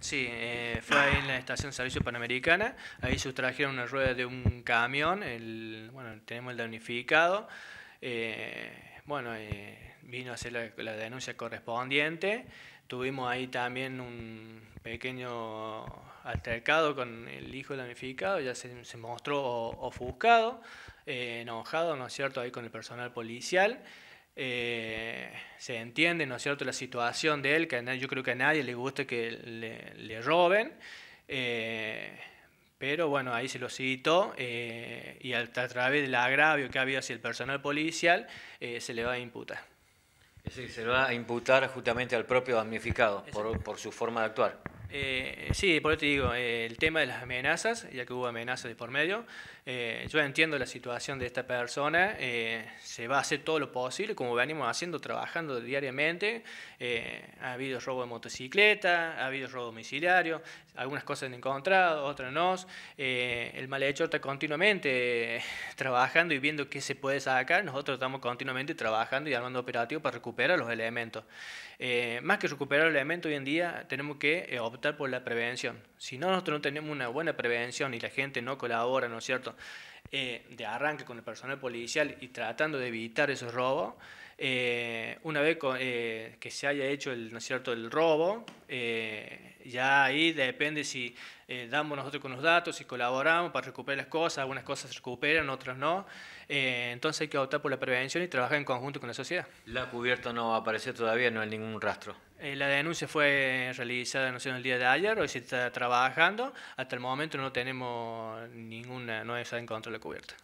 Sí, eh, fue ahí en la estación de servicio panamericana. Ahí sustrajeron una rueda de un camión. El, bueno, tenemos el damnificado. Eh, bueno, eh, vino a hacer la, denuncia correspondiente. Tuvimos ahí también un pequeño altercado con el hijo del damnificado. Ya se mostró ofuscado, enojado, ¿no es cierto?, ahí con el personal policial. Eh, se entiende, ¿no cierto?, la situación de él, que yo creo que a nadie le gusta que le, roben, eh, pero bueno, ahí se lo citó eh, y a, través del agravio que ha habido hacia el personal policial se le va a imputar. se le va a imputar justamente al propio damnificado por su forma de actuar. Eh, sí, por eso te digo, eh, el tema de las amenazas, ya que hubo amenazas de por medio, eh, yo entiendo la situación de esta persona, se va a hacer todo lo posible, como venimos haciendo, trabajando diariamente, ha habido robo de motocicleta, ha habido robo domiciliario, algunas cosas han encontrado, otras no, el malhechor está continuamente trabajando y viendo qué se puede sacar, nosotros estamos continuamente trabajando y armando operativo para recuperar los elementos. más que recuperar los elementos hoy en día, tenemos que por la prevención. Si no, nosotros no tenemos una buena prevención y la gente no colabora, ¿no es cierto?, eh, de arranque con el personal policial y tratando de evitar esos robos, eh, una vez eh, que se haya hecho el, ¿no es el robo, eh, ya ahí depende si damos nosotros con los datos, si colaboramos para recuperar las cosas, algunas cosas se recuperan, otras no. entonces hay que optar por la prevención y trabajar en conjunto con la sociedad. La cubierta no apareció todavía, no hay ningún rastro. la denuncia fue realizada el día de ayer, hoy se está trabajando. Hasta el momento no tenemos ninguna, no se ha encontrado la cubierta.